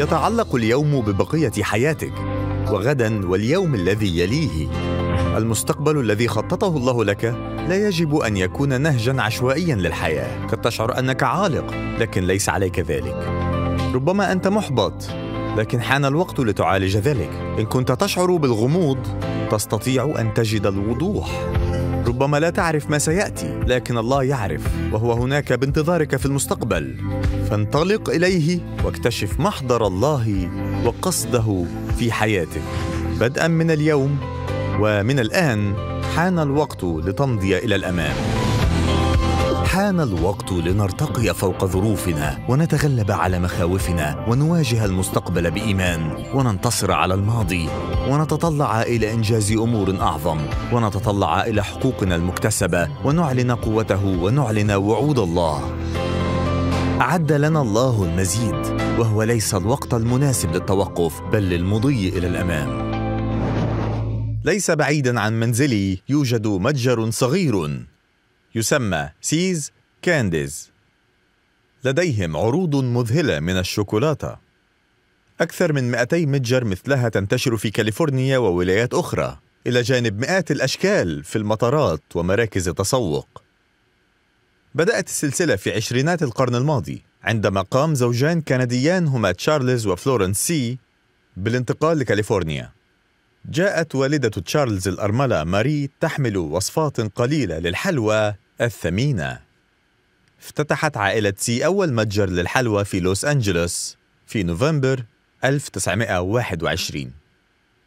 يتعلق اليوم ببقيه حياتك وغدا واليوم الذي يليه المستقبل الذي خططه الله لك لا يجب ان يكون نهجا عشوائيا للحياه قد تشعر انك عالق لكن ليس عليك ذلك ربما انت محبط لكن حان الوقت لتعالج ذلك ان كنت تشعر بالغموض تستطيع ان تجد الوضوح ربما لا تعرف ما سياتي لكن الله يعرف وهو هناك بانتظارك في المستقبل فانطلق اليه واكتشف محضر الله وقصده في حياتك بدءا من اليوم ومن الان حان الوقت لتمضي الى الامام حان الوقت لنرتقي فوق ظروفنا ونتغلب على مخاوفنا ونواجه المستقبل بايمان وننتصر على الماضي ونتطلع الى انجاز امور اعظم ونتطلع الى حقوقنا المكتسبه ونعلن قوته ونعلن وعود الله أعد لنا الله المزيد وهو ليس الوقت المناسب للتوقف بل للمضي إلى الأمام ليس بعيدا عن منزلي يوجد متجر صغير يسمى سيز كانديز لديهم عروض مذهلة من الشوكولاتة أكثر من 200 متجر مثلها تنتشر في كاليفورنيا وولايات أخرى إلى جانب مئات الأشكال في المطارات ومراكز التسوق بدأت السلسلة في عشرينات القرن الماضي عندما قام زوجان كنديان هما تشارلز وفلورنس سي بالانتقال لكاليفورنيا جاءت والدة تشارلز الأرملة ماري تحمل وصفات قليلة للحلوى الثمينة افتتحت عائلة سي أول متجر للحلوى في لوس أنجلوس في نوفمبر 1921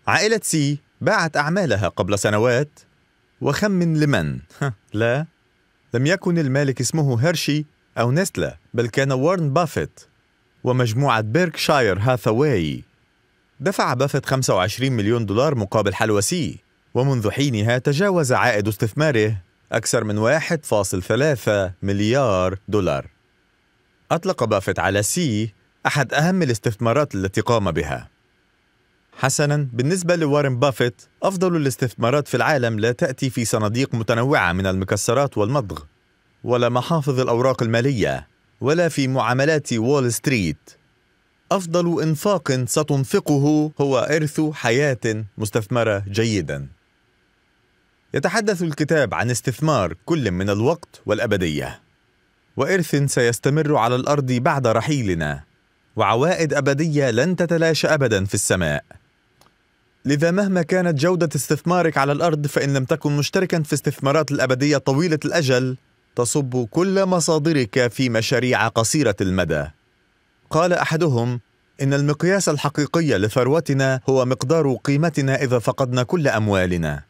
عائلة سي باعت أعمالها قبل سنوات وخمن لمن لا لم يكن المالك اسمه هيرشي أو نسلا بل كان وارن بافيت ومجموعة بيركشاير هاثاواي دفع بافت 25 مليون دولار مقابل حلوسي ومنذ حينها تجاوز عائد استثماره أكثر من 1.3 مليار دولار أطلق بافت على سي أحد أهم الاستثمارات التي قام بها حسنا بالنسبة لوارن بافيت أفضل الاستثمارات في العالم لا تأتي في صناديق متنوعة من المكسرات والمضغ ولا محافظ الأوراق المالية ولا في معاملات وول ستريت أفضل إنفاق ستنفقه هو إرث حياة مستثمرة جيدا. يتحدث الكتاب عن استثمار كل من الوقت والأبدية، وإرث سيستمر على الأرض بعد رحيلنا، وعوائد أبدية لن تتلاشى أبدا في السماء. لذا مهما كانت جودة استثمارك على الأرض فإن لم تكن مشتركا في استثمارات الأبدية طويلة الأجل تصب كل مصادرك في مشاريع قصيرة المدى قال احدهم ان المقياس الحقيقي لثروتنا هو مقدار قيمتنا اذا فقدنا كل اموالنا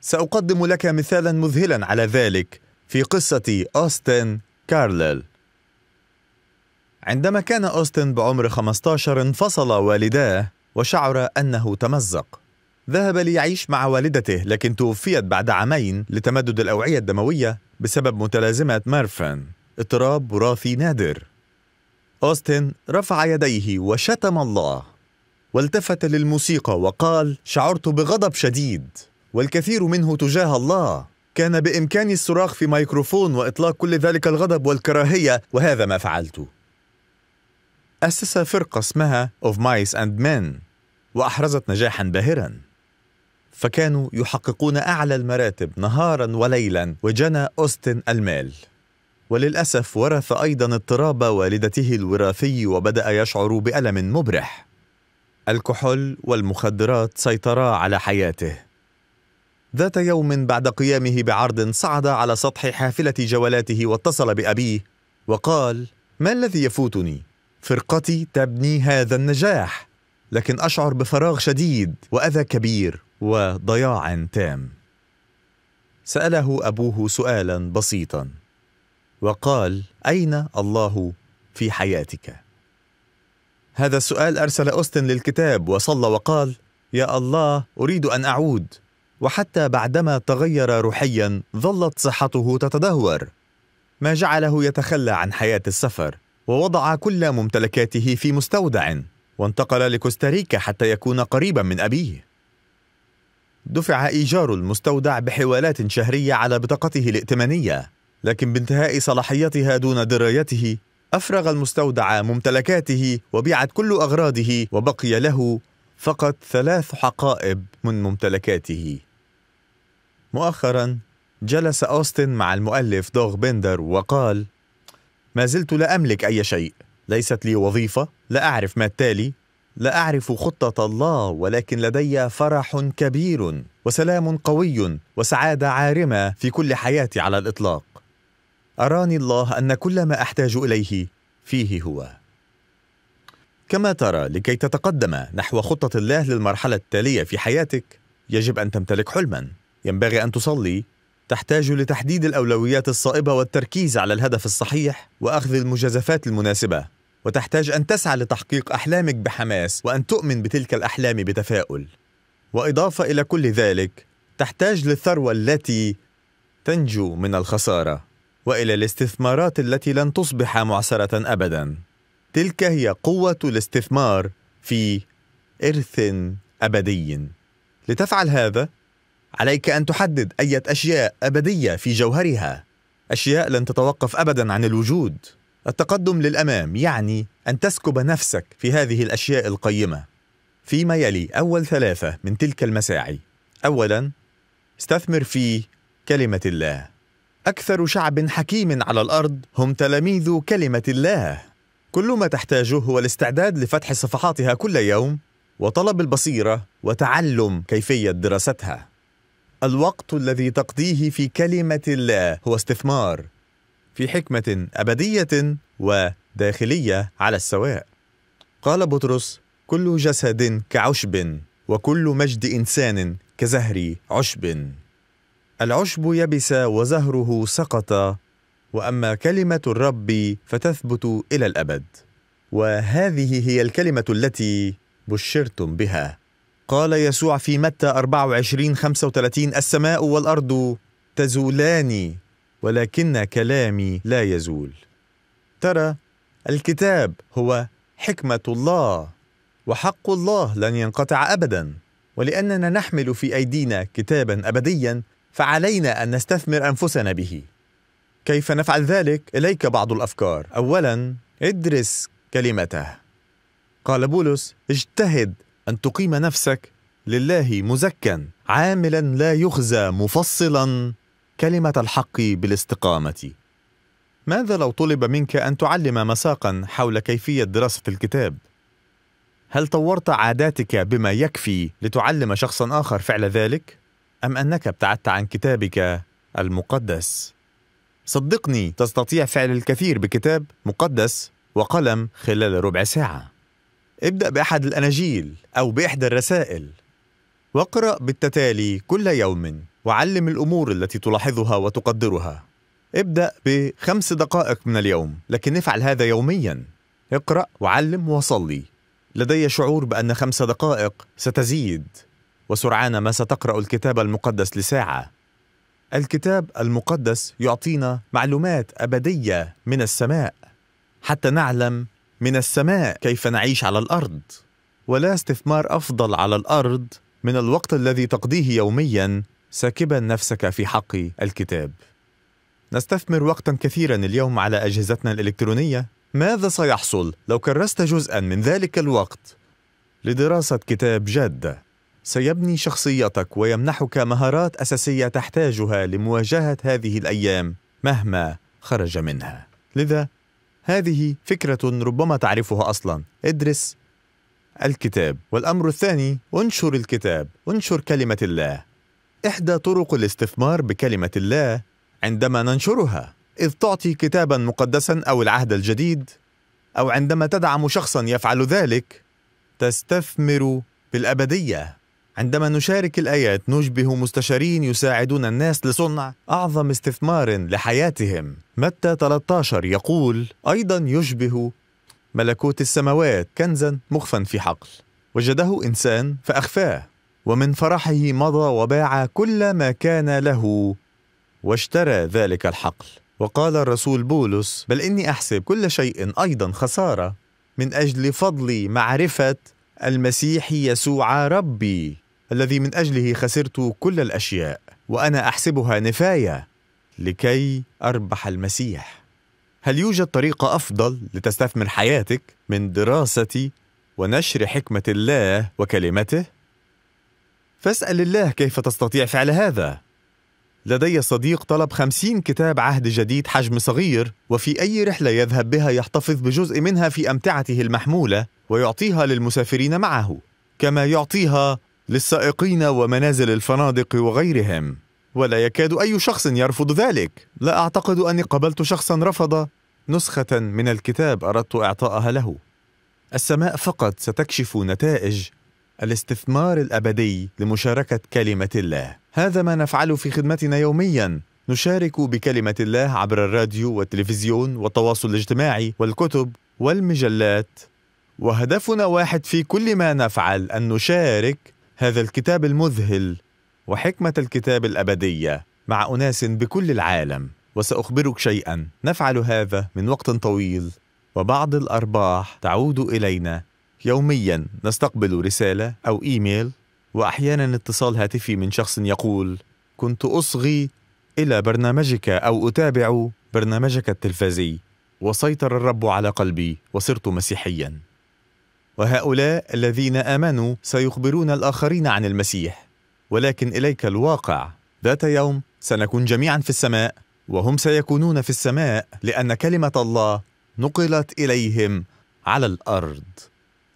ساقدم لك مثالا مذهلا على ذلك في قصه اوستن كارليل عندما كان أوستن بعمر 15 انفصل والداه وشعر أنه تمزق ذهب ليعيش مع والدته لكن توفيت بعد عامين لتمدد الأوعية الدموية بسبب متلازمة مارفن اضطراب وراثي نادر أوستن رفع يديه وشتم الله والتفت للموسيقى وقال شعرت بغضب شديد والكثير منه تجاه الله كان بإمكاني الصراخ في ميكروفون وإطلاق كل ذلك الغضب والكراهية وهذا ما فعلته أسس فرقة اسمها Of Mice and Men وأحرزت نجاحا باهرا فكانوا يحققون أعلى المراتب نهارا وليلا وجنى أوستن المال وللأسف ورث أيضا اضطراب والدته الوراثي وبدأ يشعر بألم مبرح الكحول والمخدرات سيطرا على حياته ذات يوم بعد قيامه بعرض صعد على سطح حافلة جولاته واتصل بأبيه وقال ما الذي يفوتني؟ فرقتي تبني هذا النجاح لكن أشعر بفراغ شديد وأذى كبير وضياع تام سأله أبوه سؤالا بسيطا وقال اين الله في حياتك هذا السؤال ارسل اوستن للكتاب وصلى وقال يا الله اريد ان اعود وحتى بعدما تغير روحيا ظلت صحته تتدهور ما جعله يتخلى عن حياه السفر ووضع كل ممتلكاته في مستودع وانتقل لكوستاريكا حتى يكون قريبا من ابيه دفع ايجار المستودع بحوالات شهريه على بطاقته الائتمانيه لكن بانتهاء صلاحيتها دون درايته أفرغ المستودع ممتلكاته وبيعت كل أغراضه وبقي له فقط ثلاث حقائب من ممتلكاته مؤخرا جلس أوستن مع المؤلف دوغ بندر وقال ما زلت لا أملك أي شيء ليست لي وظيفة لا أعرف ما التالي لا أعرف خطة الله ولكن لدي فرح كبير وسلام قوي وسعادة عارمة في كل حياتي على الإطلاق اراني الله ان كل ما احتاج اليه فيه هو كما ترى لكي تتقدم نحو خطه الله للمرحله التاليه في حياتك يجب ان تمتلك حلما ينبغي ان تصلي تحتاج لتحديد الاولويات الصائبه والتركيز على الهدف الصحيح واخذ المجازفات المناسبه وتحتاج ان تسعى لتحقيق احلامك بحماس وان تؤمن بتلك الاحلام بتفاؤل واضافه الى كل ذلك تحتاج للثروه التي تنجو من الخساره والى الاستثمارات التي لن تصبح معسره ابدا تلك هي قوه الاستثمار في ارث ابدي لتفعل هذا عليك ان تحدد ايه اشياء ابديه في جوهرها اشياء لن تتوقف ابدا عن الوجود التقدم للامام يعني ان تسكب نفسك في هذه الاشياء القيمه فيما يلي اول ثلاثه من تلك المساعي اولا استثمر في كلمه الله أكثر شعب حكيم على الأرض هم تلاميذ كلمة الله كل ما تحتاجه هو الاستعداد لفتح صفحاتها كل يوم وطلب البصيرة وتعلم كيفية دراستها الوقت الذي تقضيه في كلمة الله هو استثمار في حكمة أبدية وداخلية على السواء قال بطرس كل جسد كعشب وكل مجد إنسان كزهر عشب العشب يبس وزهره سقط واما كلمه الرب فتثبت الى الابد وهذه هي الكلمه التي بشرتم بها قال يسوع في متى 24 35 السماء والارض تزولان ولكن كلامي لا يزول ترى الكتاب هو حكمه الله وحق الله لن ينقطع ابدا ولاننا نحمل في ايدينا كتابا ابديا فعلينا ان نستثمر انفسنا به كيف نفعل ذلك اليك بعض الافكار اولا ادرس كلمته قال بولس اجتهد ان تقيم نفسك لله مزكا عاملا لا يخزى مفصلا كلمه الحق بالاستقامه ماذا لو طلب منك ان تعلم مساقا حول كيفيه دراسه الكتاب هل طورت عاداتك بما يكفي لتعلم شخصا اخر فعل ذلك أم أنك ابتعدت عن كتابك المقدس؟ صدقني تستطيع فعل الكثير بكتاب مقدس وقلم خلال ربع ساعة. ابدأ بأحد الأناجيل أو بإحدى الرسائل، واقرأ بالتتالي كل يوم وعلم الأمور التي تلاحظها وتقدرها. ابدأ بخمس دقائق من اليوم، لكن افعل هذا يومياً. اقرأ وعلم وصلي. لدي شعور بأن خمس دقائق ستزيد وسرعان ما ستقرأ الكتاب المقدس لساعة. الكتاب المقدس يعطينا معلومات أبدية من السماء حتى نعلم من السماء كيف نعيش على الأرض. ولا استثمار أفضل على الأرض من الوقت الذي تقضيه يوميا ساكبا نفسك في حق الكتاب. نستثمر وقتا كثيرا اليوم على أجهزتنا الإلكترونية. ماذا سيحصل لو كرست جزءا من ذلك الوقت لدراسة كتاب جاد سيبني شخصيتك ويمنحك مهارات اساسيه تحتاجها لمواجهه هذه الايام مهما خرج منها لذا هذه فكره ربما تعرفها اصلا ادرس الكتاب والامر الثاني انشر الكتاب انشر كلمه الله احدى طرق الاستثمار بكلمه الله عندما ننشرها اذ تعطي كتابا مقدسا او العهد الجديد او عندما تدعم شخصا يفعل ذلك تستثمر بالابديه عندما نشارك الآيات نشبه مستشارين يساعدون الناس لصنع أعظم استثمار لحياتهم متى 13 يقول أيضا يشبه ملكوت السماوات كنزا مخفا في حقل وجده إنسان فأخفاه ومن فرحه مضى وباع كل ما كان له واشترى ذلك الحقل وقال الرسول بولس بل إني أحسب كل شيء أيضا خسارة من أجل فضل معرفة المسيح يسوع ربي الذي من اجله خسرت كل الاشياء وانا احسبها نفايه لكي اربح المسيح هل يوجد طريقه افضل لتستثمر حياتك من دراسه ونشر حكمه الله وكلمته فاسال الله كيف تستطيع فعل هذا لدي صديق طلب خمسين كتاب عهد جديد حجم صغير وفي أي رحلة يذهب بها يحتفظ بجزء منها في أمتعته المحمولة ويعطيها للمسافرين معه كما يعطيها للسائقين ومنازل الفنادق وغيرهم ولا يكاد أي شخص يرفض ذلك لا أعتقد أني قابلت شخصا رفض نسخة من الكتاب أردت إعطاءها له السماء فقط ستكشف نتائج الاستثمار الأبدي لمشاركة كلمة الله هذا ما نفعله في خدمتنا يوميا نشارك بكلمة الله عبر الراديو والتلفزيون والتواصل الاجتماعي والكتب والمجلات وهدفنا واحد في كل ما نفعل أن نشارك هذا الكتاب المذهل وحكمة الكتاب الأبدية مع أناس بكل العالم وسأخبرك شيئا نفعل هذا من وقت طويل وبعض الأرباح تعود إلينا يوميا نستقبل رسالة أو إيميل وأحيانا اتصال هاتفي من شخص يقول كنت أصغي إلى برنامجك أو أتابع برنامجك التلفزي وسيطر الرب على قلبي وصرت مسيحيا وهؤلاء الذين امنوا سيخبرون الاخرين عن المسيح ولكن اليك الواقع ذات يوم سنكون جميعا في السماء وهم سيكونون في السماء لان كلمه الله نقلت اليهم على الارض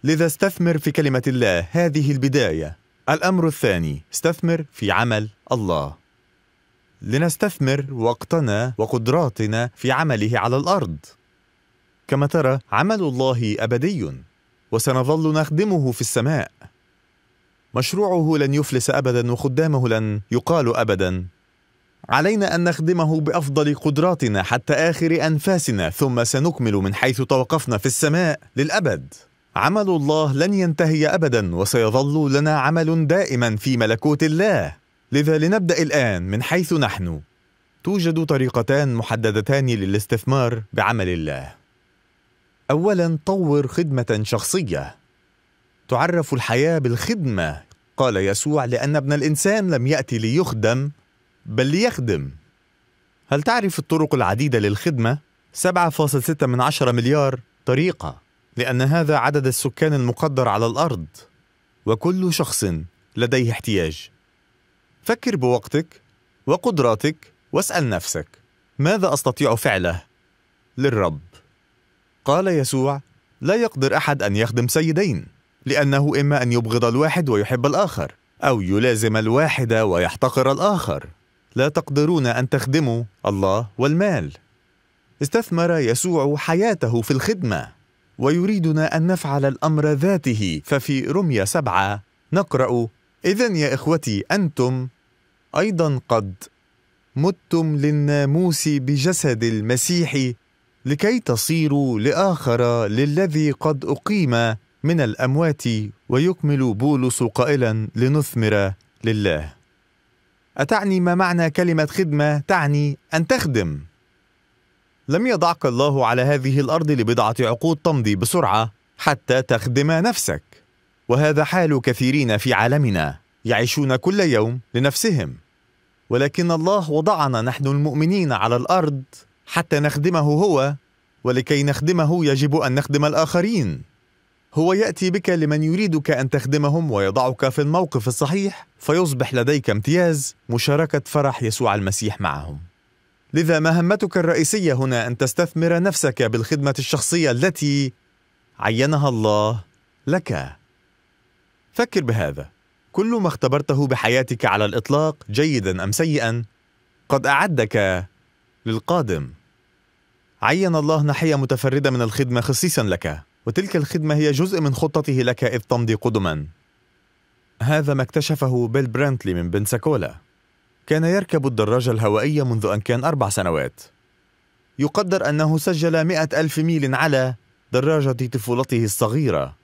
لذا استثمر في كلمه الله هذه البدايه الامر الثاني استثمر في عمل الله لنستثمر وقتنا وقدراتنا في عمله على الارض كما ترى عمل الله ابدي وسنظل نخدمه في السماء مشروعه لن يفلس ابدا وخدامه لن يقال ابدا علينا ان نخدمه بافضل قدراتنا حتى اخر انفاسنا ثم سنكمل من حيث توقفنا في السماء للابد عمل الله لن ينتهي ابدا وسيظل لنا عمل دائما في ملكوت الله لذا لنبدا الان من حيث نحن توجد طريقتان محددتان للاستثمار بعمل الله اولا طور خدمه شخصيه تعرف الحياه بالخدمه قال يسوع لان ابن الانسان لم ياتي ليخدم بل ليخدم هل تعرف الطرق العديده للخدمه 7.6 من 10 مليار طريقه لان هذا عدد السكان المقدر على الارض وكل شخص لديه احتياج فكر بوقتك وقدراتك واسال نفسك ماذا استطيع فعله للرب قال يسوع لا يقدر احد ان يخدم سيدين لانه اما ان يبغض الواحد ويحب الاخر او يلازم الواحد ويحتقر الاخر لا تقدرون ان تخدموا الله والمال استثمر يسوع حياته في الخدمه ويريدنا ان نفعل الامر ذاته ففي رميه سبعه نقرا اذا يا اخوتي انتم ايضا قد متم للناموس بجسد المسيح لكي تصيروا لآخر للذي قد أقيم من الأموات ويكمل بولس قائلا لنثمر لله أتعني ما معنى كلمة خدمة تعني أن تخدم لم يضعك الله على هذه الأرض لبضعة عقود تمضي بسرعة حتى تخدم نفسك وهذا حال كثيرين في عالمنا يعيشون كل يوم لنفسهم ولكن الله وضعنا نحن المؤمنين على الأرض حتى نخدمه هو ولكي نخدمه يجب ان نخدم الاخرين هو ياتي بك لمن يريدك ان تخدمهم ويضعك في الموقف الصحيح فيصبح لديك امتياز مشاركه فرح يسوع المسيح معهم لذا مهمتك الرئيسيه هنا ان تستثمر نفسك بالخدمه الشخصيه التي عينها الله لك فكر بهذا كل ما اختبرته بحياتك على الاطلاق جيدا ام سيئا قد اعدك للقادم عين الله ناحية متفردة من الخدمة خصيصا لك وتلك الخدمة هي جزء من خطته لك إذ تمضي قدما هذا ما اكتشفه بيل برانتلي من بنساكولا كان يركب الدراجة الهوائية منذ أن كان أربع سنوات يقدر أنه سجل مئة ألف ميل على دراجة طفولته الصغيرة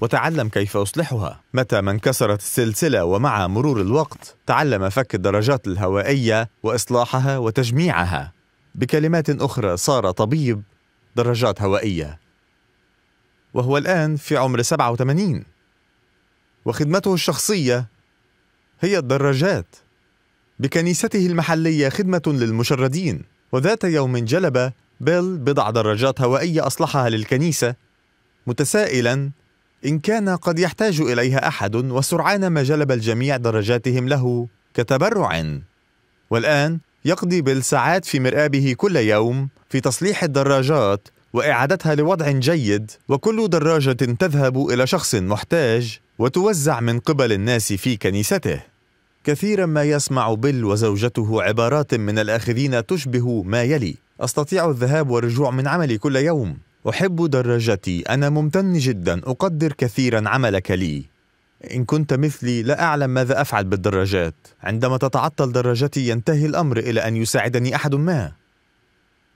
وتعلم كيف أصلحها متى ما انكسرت السلسلة ومع مرور الوقت تعلم فك الدرجات الهوائية وإصلاحها وتجميعها بكلمات أخرى صار طبيب دراجات هوائية وهو الآن في عمر 87 وخدمته الشخصية هي الدراجات بكنيسته المحلية خدمة للمشردين وذات يوم جلب بيل بضع دراجات هوائية أصلحها للكنيسة متسائلا إن كان قد يحتاج إليها أحد وسرعان ما جلب الجميع درجاتهم له كتبرع والآن يقضي بالساعات في مرآبه كل يوم في تصليح الدراجات وإعادتها لوضع جيد وكل دراجة تذهب إلى شخص محتاج وتوزع من قبل الناس في كنيسته كثيرا ما يسمع بيل وزوجته عبارات من الآخذين تشبه ما يلي أستطيع الذهاب والرجوع من عملي كل يوم أحب دراجتي أنا ممتن جدا أقدر كثيرا عملك لي إن كنت مثلي لا أعلم ماذا أفعل بالدراجات عندما تتعطل دراجتي ينتهي الأمر إلى أن يساعدني أحد ما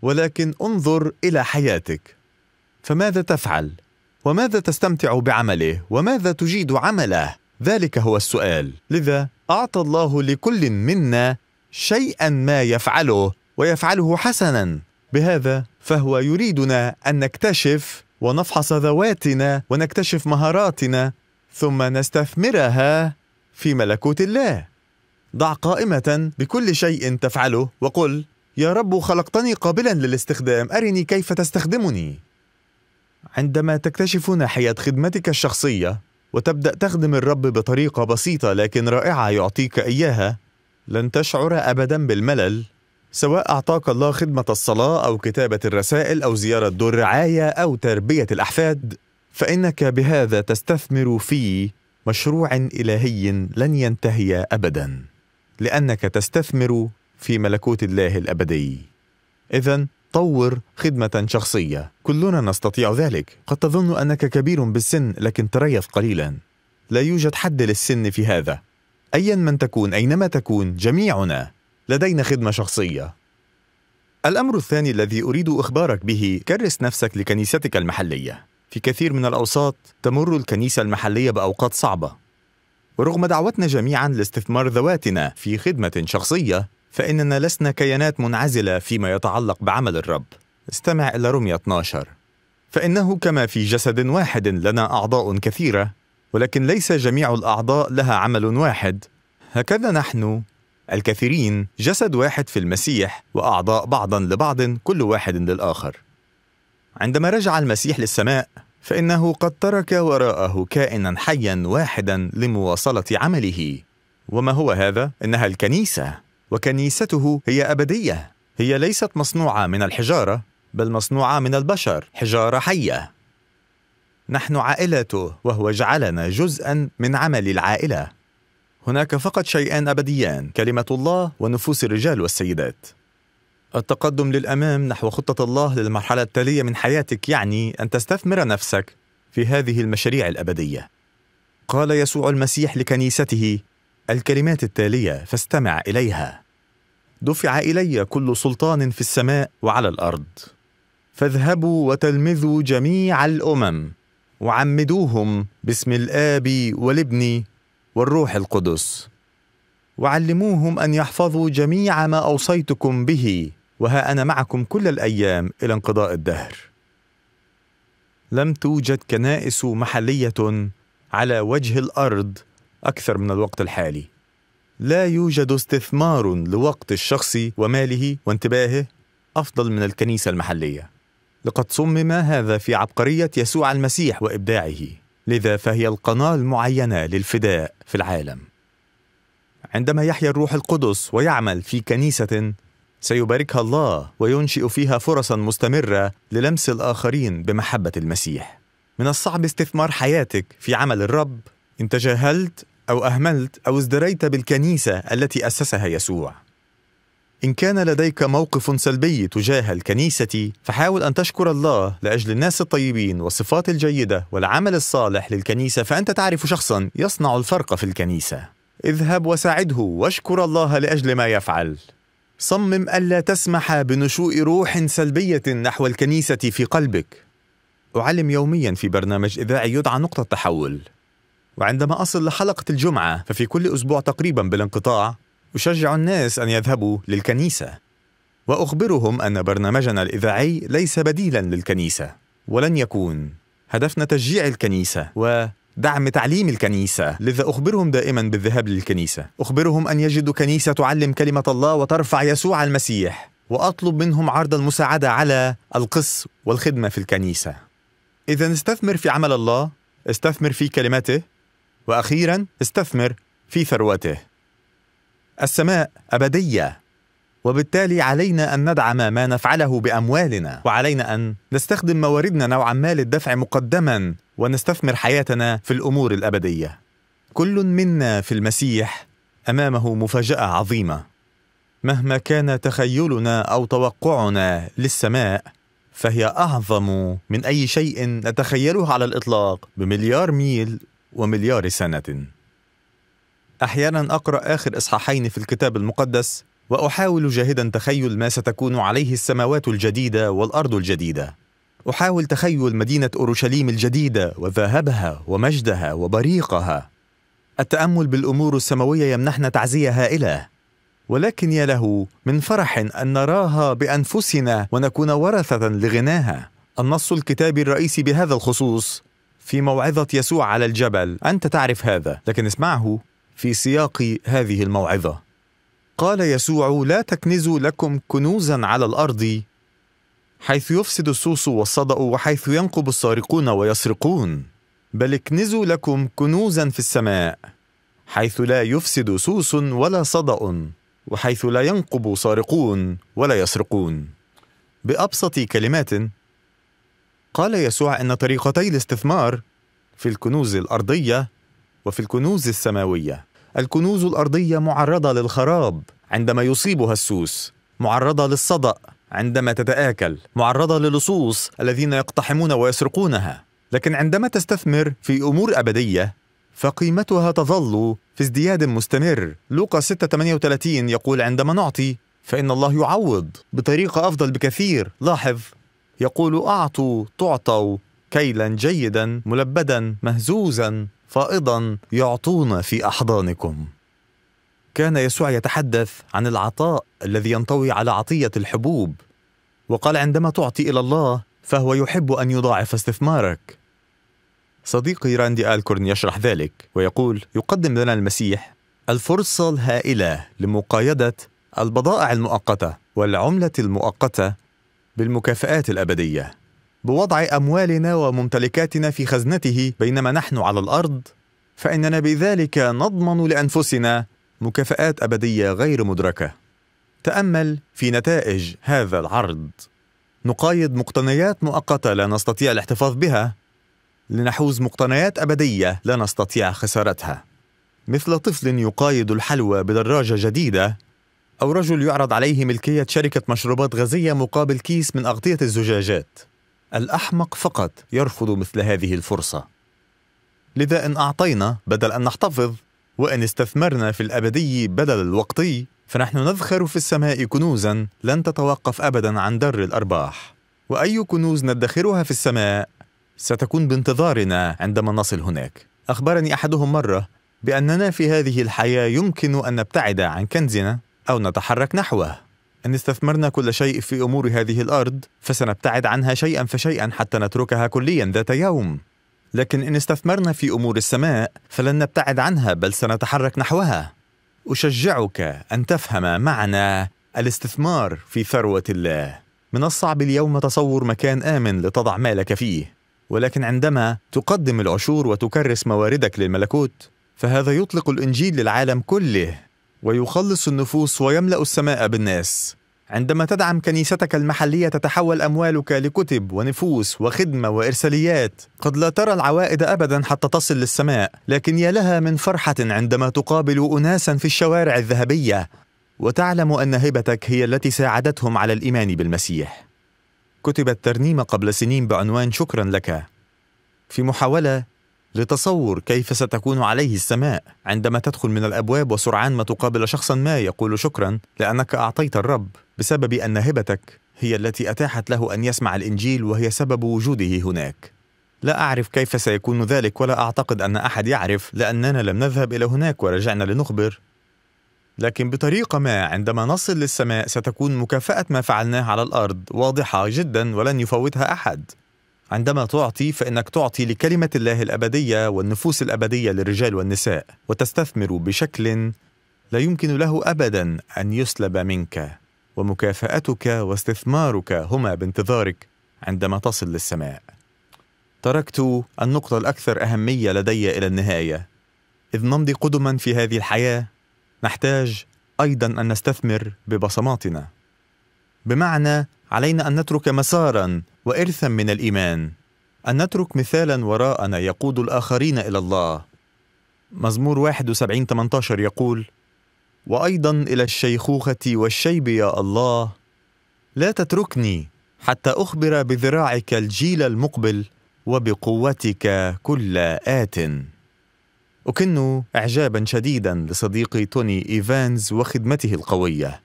ولكن انظر إلى حياتك فماذا تفعل؟ وماذا تستمتع بعمله؟ وماذا تجيد عمله؟ ذلك هو السؤال لذا أعطى الله لكل منا شيئا ما يفعله ويفعله حسنا بهذا فهو يريدنا ان نكتشف ونفحص ذواتنا ونكتشف مهاراتنا ثم نستثمرها في ملكوت الله ضع قائمه بكل شيء تفعله وقل يا رب خلقتني قابلا للاستخدام ارني كيف تستخدمني عندما تكتشف ناحيه خدمتك الشخصيه وتبدا تخدم الرب بطريقه بسيطه لكن رائعه يعطيك اياها لن تشعر ابدا بالملل سواء أعطاك الله خدمة الصلاة أو كتابة الرسائل أو زيارة دور رعاية أو تربية الأحفاد فإنك بهذا تستثمر في مشروع إلهي لن ينتهي أبدا لأنك تستثمر في ملكوت الله الأبدي إذا طور خدمة شخصية كلنا نستطيع ذلك قد تظن أنك كبير بالسن لكن تريث قليلا لا يوجد حد للسن في هذا أيا من تكون أينما تكون جميعنا لدينا خدمة شخصية الأمر الثاني الذي أريد إخبارك به كرس نفسك لكنيستك المحلية في كثير من الأوساط تمر الكنيسة المحلية بأوقات صعبة ورغم دعوتنا جميعا لاستثمار ذواتنا في خدمة شخصية فإننا لسنا كيانات منعزلة فيما يتعلق بعمل الرب استمع إلى رمية 12 فإنه كما في جسد واحد لنا أعضاء كثيرة ولكن ليس جميع الأعضاء لها عمل واحد هكذا نحن الكثيرين جسد واحد في المسيح وأعضاء بعضا لبعض كل واحد للآخر عندما رجع المسيح للسماء فإنه قد ترك وراءه كائنا حيا واحدا لمواصلة عمله وما هو هذا؟ إنها الكنيسة وكنيسته هي أبدية هي ليست مصنوعة من الحجارة بل مصنوعة من البشر حجارة حية نحن عائلته وهو جعلنا جزءا من عمل العائله هناك فقط شيئان أبديان كلمة الله ونفوس الرجال والسيدات التقدم للأمام نحو خطة الله للمرحلة التالية من حياتك يعني أن تستثمر نفسك في هذه المشاريع الأبدية قال يسوع المسيح لكنيسته الكلمات التالية فاستمع إليها دفع إلي كل سلطان في السماء وعلى الأرض فاذهبوا وتلمذوا جميع الأمم وعمدوهم باسم الآب والابن والروح القدس وعلموهم ان يحفظوا جميع ما اوصيتكم به وها انا معكم كل الايام الى انقضاء الدهر لم توجد كنائس محليه على وجه الارض اكثر من الوقت الحالي لا يوجد استثمار لوقت الشخص وماله وانتباهه افضل من الكنيسه المحليه لقد صمم هذا في عبقريه يسوع المسيح وابداعه لذا فهي القناة المعينة للفداء في العالم. عندما يحيا الروح القدس ويعمل في كنيسة سيباركها الله وينشئ فيها فرصا مستمرة للمس الآخرين بمحبة المسيح. من الصعب استثمار حياتك في عمل الرب إن تجاهلت أو أهملت أو ازدريت بالكنيسة التي أسسها يسوع. إن كان لديك موقف سلبي تجاه الكنيسة فحاول أن تشكر الله لأجل الناس الطيبين والصفات الجيدة والعمل الصالح للكنيسة فأنت تعرف شخصا يصنع الفرق في الكنيسة اذهب وساعده واشكر الله لأجل ما يفعل صمم ألا تسمح بنشوء روح سلبية نحو الكنيسة في قلبك أعلم يوميا في برنامج إذاعي يدعى نقطة تحول وعندما أصل لحلقة الجمعة ففي كل أسبوع تقريبا بالانقطاع أشجع الناس أن يذهبوا للكنيسة وأخبرهم أن برنامجنا الإذاعي ليس بديلا للكنيسة ولن يكون هدفنا تشجيع الكنيسة ودعم تعليم الكنيسة لذا أخبرهم دائما بالذهاب للكنيسة أخبرهم أن يجدوا كنيسة تعلم كلمة الله وترفع يسوع المسيح وأطلب منهم عرض المساعدة على القس والخدمة في الكنيسة إذا استثمر في عمل الله استثمر في كلمته وأخيرا استثمر في ثروته السماء أبدية وبالتالي علينا أن ندعم ما نفعله بأموالنا وعلينا أن نستخدم مواردنا نوعا ما للدفع مقدما ونستثمر حياتنا في الأمور الأبدية كل منا في المسيح أمامه مفاجأة عظيمة مهما كان تخيلنا أو توقعنا للسماء فهي أعظم من أي شيء نتخيله على الإطلاق بمليار ميل ومليار سنة احيانا اقرا اخر اصحاحين في الكتاب المقدس واحاول جاهدا تخيل ما ستكون عليه السماوات الجديده والارض الجديده احاول تخيل مدينه اورشليم الجديده وذهبها ومجدها وبريقها التامل بالامور السماويه يمنحنا تعزيه هائله ولكن يا له من فرح ان نراها بانفسنا ونكون ورثه لغناها النص الكتابي الرئيسي بهذا الخصوص في موعظه يسوع على الجبل انت تعرف هذا لكن اسمعه في سياق هذه الموعظه قال يسوع لا تكنزوا لكم كنوزا على الارض حيث يفسد السوس والصدا وحيث ينقب السارقون ويسرقون بل اكنزوا لكم كنوزا في السماء حيث لا يفسد سوس ولا صدا وحيث لا ينقب سارقون ولا يسرقون بابسط كلمات قال يسوع ان طريقتي الاستثمار في الكنوز الارضيه وفي الكنوز السماوية الكنوز الأرضية معرضة للخراب عندما يصيبها السوس معرضة للصدأ عندما تتآكل معرضة للصوص الذين يقتحمون ويسرقونها لكن عندما تستثمر في أمور أبدية فقيمتها تظل في ازدياد مستمر لوقا 6:38 يقول عندما نعطي فإن الله يعوض بطريقة أفضل بكثير لاحظ يقول أعطوا تعطوا كيلا جيدا ملبدا مهزوزا فأيضا يعطون في أحضانكم كان يسوع يتحدث عن العطاء الذي ينطوي على عطية الحبوب وقال عندما تعطي إلى الله فهو يحب أن يضاعف استثمارك صديقي راندي آلكورن يشرح ذلك ويقول يقدم لنا المسيح الفرصة الهائلة لمقايدة البضائع المؤقتة والعملة المؤقتة بالمكافآت الأبدية بوضع اموالنا وممتلكاتنا في خزنته بينما نحن على الارض فاننا بذلك نضمن لانفسنا مكافآت ابديه غير مدركه تامل في نتائج هذا العرض نقايض مقتنيات مؤقته لا نستطيع الاحتفاظ بها لنحوز مقتنيات ابديه لا نستطيع خسارتها مثل طفل يقايض الحلوى بدراجه جديده او رجل يعرض عليه ملكيه شركه مشروبات غازيه مقابل كيس من اغطيه الزجاجات الأحمق فقط يرفض مثل هذه الفرصة لذا إن أعطينا بدل أن نحتفظ وإن استثمرنا في الأبدي بدل الوقتي فنحن نذخر في السماء كنوزا لن تتوقف أبدا عن در الأرباح وأي كنوز ندخرها في السماء ستكون بانتظارنا عندما نصل هناك أخبرني أحدهم مرة بأننا في هذه الحياة يمكن أن نبتعد عن كنزنا أو نتحرك نحوه إن استثمرنا كل شيء في أمور هذه الأرض فسنبتعد عنها شيئا فشيئا حتى نتركها كليا ذات يوم لكن إن استثمرنا في أمور السماء فلن نبتعد عنها بل سنتحرك نحوها أشجعك أن تفهم معنى الاستثمار في ثروة الله من الصعب اليوم تصور مكان آمن لتضع مالك فيه ولكن عندما تقدم العشور وتكرس مواردك للملكوت فهذا يطلق الإنجيل للعالم كله ويخلص النفوس ويملا السماء بالناس عندما تدعم كنيستك المحليه تتحول اموالك لكتب ونفوس وخدمه وارساليات قد لا ترى العوائد ابدا حتى تصل للسماء لكن يا لها من فرحه عندما تقابل اناسا في الشوارع الذهبيه وتعلم ان هبتك هي التي ساعدتهم على الايمان بالمسيح كتبت ترنيمه قبل سنين بعنوان شكرا لك في محاوله لتصور كيف ستكون عليه السماء عندما تدخل من الابواب وسرعان ما تقابل شخصا ما يقول شكرا لانك اعطيت الرب بسبب ان هبتك هي التي اتاحت له ان يسمع الانجيل وهي سبب وجوده هناك لا أعرف كيف سيكون ذلك ولا أعتقد أن أحد يعرف لأننا لم نذهب إلى هناك ورجعنا لنخبر لكن بطريقة ما عندما نصل للسماء ستكون مكافأة ما فعلناه على الأرض واضحة جدا ولن يفوتها أحد عندما تعطي فإنك تعطي لكلمة الله الأبدية والنفوس الأبدية للرجال والنساء وتستثمر بشكل لا يمكن له أبدا أن يسلب منك ومكافأتك واستثمارك هما بانتظارك عندما تصل للسماء تركت النقطة الأكثر أهمية لدي إلى النهاية إذ نمضي قدما في هذه الحياة نحتاج أيضا أن نستثمر ببصماتنا بمعنى علينا أن نترك مسارا وإرثا من الإيمان أن نترك مثالا وراءنا يقود الآخرين إلى الله مزمور 71 18 يقول وأيضا إلى الشيخوخة والشيب يا الله لا تتركني حتى أخبر بذراعك الجيل المقبل وبقوتك كل آتٍ أكن إعجابا شديدا لصديقي توني إيفانز وخدمته القوية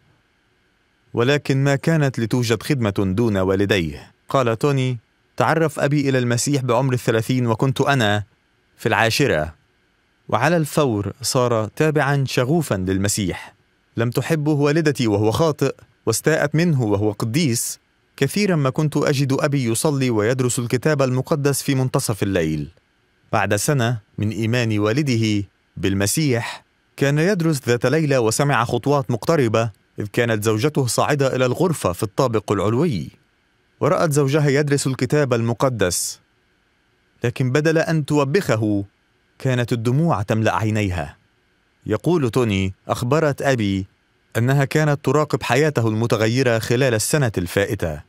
ولكن ما كانت لتوجد خدمة دون والديه قال توني تعرف أبي إلى المسيح بعمر الثلاثين وكنت أنا في العاشرة وعلى الفور صار تابعا شغوفا للمسيح لم تحبه والدتي وهو خاطئ واستاءت منه وهو قديس كثيرا ما كنت أجد أبي يصلي ويدرس الكتاب المقدس في منتصف الليل بعد سنة من إيمان والده بالمسيح كان يدرس ذات ليلة وسمع خطوات مقتربة إذ كانت زوجته صاعدة إلى الغرفة في الطابق العلوي ورأت زوجها يدرس الكتاب المقدس لكن بدل أن توبخه كانت الدموع تملأ عينيها يقول توني أخبرت أبي أنها كانت تراقب حياته المتغيرة خلال السنة الفائتة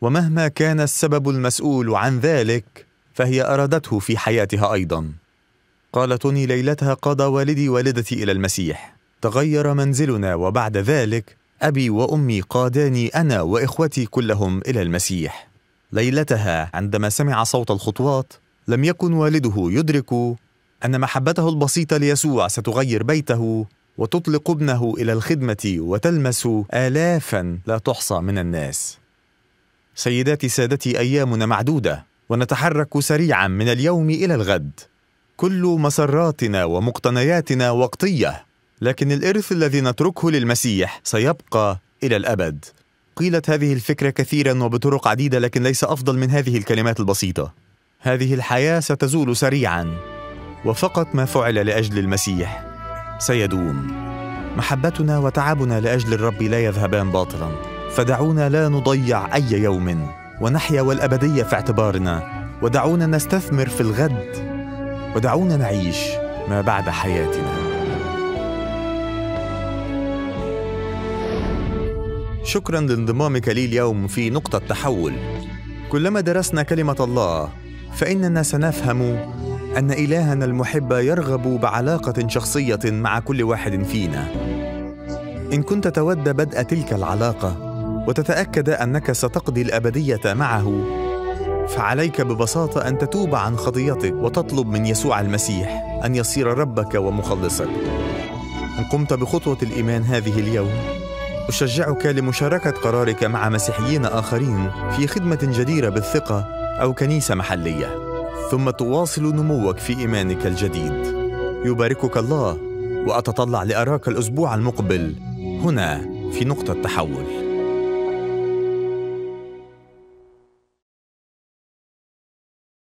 ومهما كان السبب المسؤول عن ذلك فهي أرادته في حياتها أيضا قال توني ليلتها قضى والدي والدتي إلى المسيح تغير منزلنا وبعد ذلك أبي وأمي قاداني أنا وإخوتي كلهم إلى المسيح ليلتها عندما سمع صوت الخطوات لم يكن والده يدرك أن محبته البسيطة ليسوع ستغير بيته وتطلق ابنه إلى الخدمة وتلمس آلافا لا تحصى من الناس سيداتي سادتي أيامنا معدودة ونتحرك سريعا من اليوم إلى الغد كل مسراتنا ومقتنياتنا وقتيه لكن الارث الذي نتركه للمسيح سيبقى الى الابد قيلت هذه الفكره كثيرا وبطرق عديده لكن ليس افضل من هذه الكلمات البسيطه هذه الحياه ستزول سريعا وفقط ما فعل لاجل المسيح سيدوم محبتنا وتعبنا لاجل الرب لا يذهبان باطلا فدعونا لا نضيع اي يوم ونحيا والابديه في اعتبارنا ودعونا نستثمر في الغد ودعونا نعيش ما بعد حياتنا شكرا لانضمامك لي اليوم في نقطة تحول. كلما درسنا كلمة الله فإننا سنفهم أن إلهنا المحب يرغب بعلاقة شخصية مع كل واحد فينا. إن كنت تود بدء تلك العلاقة وتتأكد أنك ستقضي الأبدية معه فعليك ببساطة أن تتوب عن خطيتك وتطلب من يسوع المسيح أن يصير ربك ومخلصك. إن قمت بخطوة الإيمان هذه اليوم أشجعك لمشاركة قرارك مع مسيحيين آخرين في خدمة جديرة بالثقة أو كنيسة محلية ثم تواصل نموك في إيمانك الجديد يباركك الله وأتطلع لأراك الأسبوع المقبل هنا في نقطة تحول